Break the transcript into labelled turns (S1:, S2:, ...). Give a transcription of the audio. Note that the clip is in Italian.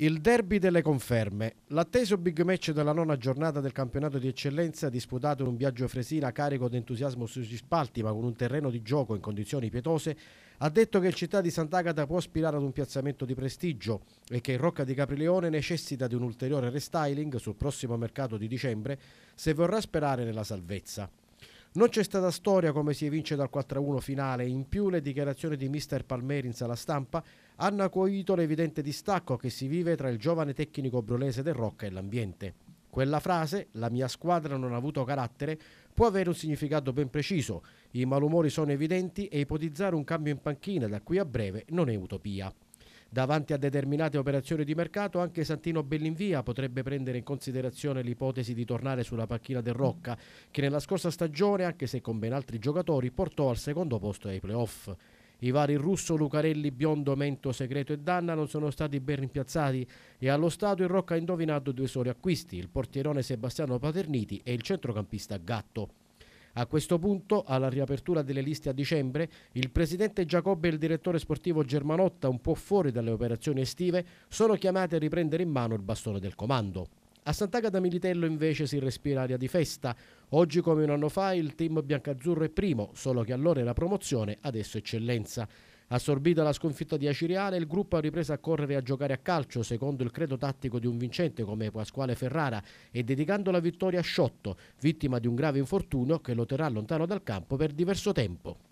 S1: Il derby delle conferme. L'atteso big match della nona giornata del campionato di eccellenza, disputato in un viaggio fresina carico d'entusiasmo sugli spalti ma con un terreno di gioco in condizioni pietose, ha detto che il città di Sant'Agata può aspirare ad un piazzamento di prestigio e che il Rocca di Caprileone necessita di un ulteriore restyling sul prossimo mercato di dicembre se vorrà sperare nella salvezza. Non c'è stata storia come si evince dal 4-1 finale, in più le dichiarazioni di mister Palmeri in sala stampa hanno acuito l'evidente distacco che si vive tra il giovane tecnico brolese del Rocca e l'ambiente. Quella frase, la mia squadra non ha avuto carattere, può avere un significato ben preciso. I malumori sono evidenti e ipotizzare un cambio in panchina da qui a breve non è utopia. Davanti a determinate operazioni di mercato anche Santino Bellinvia potrebbe prendere in considerazione l'ipotesi di tornare sulla panchina del Rocca, che nella scorsa stagione, anche se con ben altri giocatori, portò al secondo posto ai playoff. I vari Russo, Lucarelli, Biondo, Mento, Segreto e Danna non sono stati ben rimpiazzati e allo stato il Rocca ha indovinato due soli acquisti, il portierone Sebastiano Paterniti e il centrocampista Gatto. A questo punto, alla riapertura delle liste a dicembre, il presidente Giacobbe e il direttore sportivo Germanotta, un po' fuori dalle operazioni estive, sono chiamati a riprendere in mano il bastone del comando. A Sant'Agata Militello invece si respira aria di festa. Oggi come un anno fa il team biancazzurro è primo, solo che allora era promozione, adesso eccellenza. Assorbita la sconfitta di Acireale, il gruppo ha ripreso a correre e a giocare a calcio secondo il credo tattico di un vincente come Pasquale Ferrara e dedicando la vittoria a Sciotto, vittima di un grave infortunio che lo terrà lontano dal campo per diverso tempo.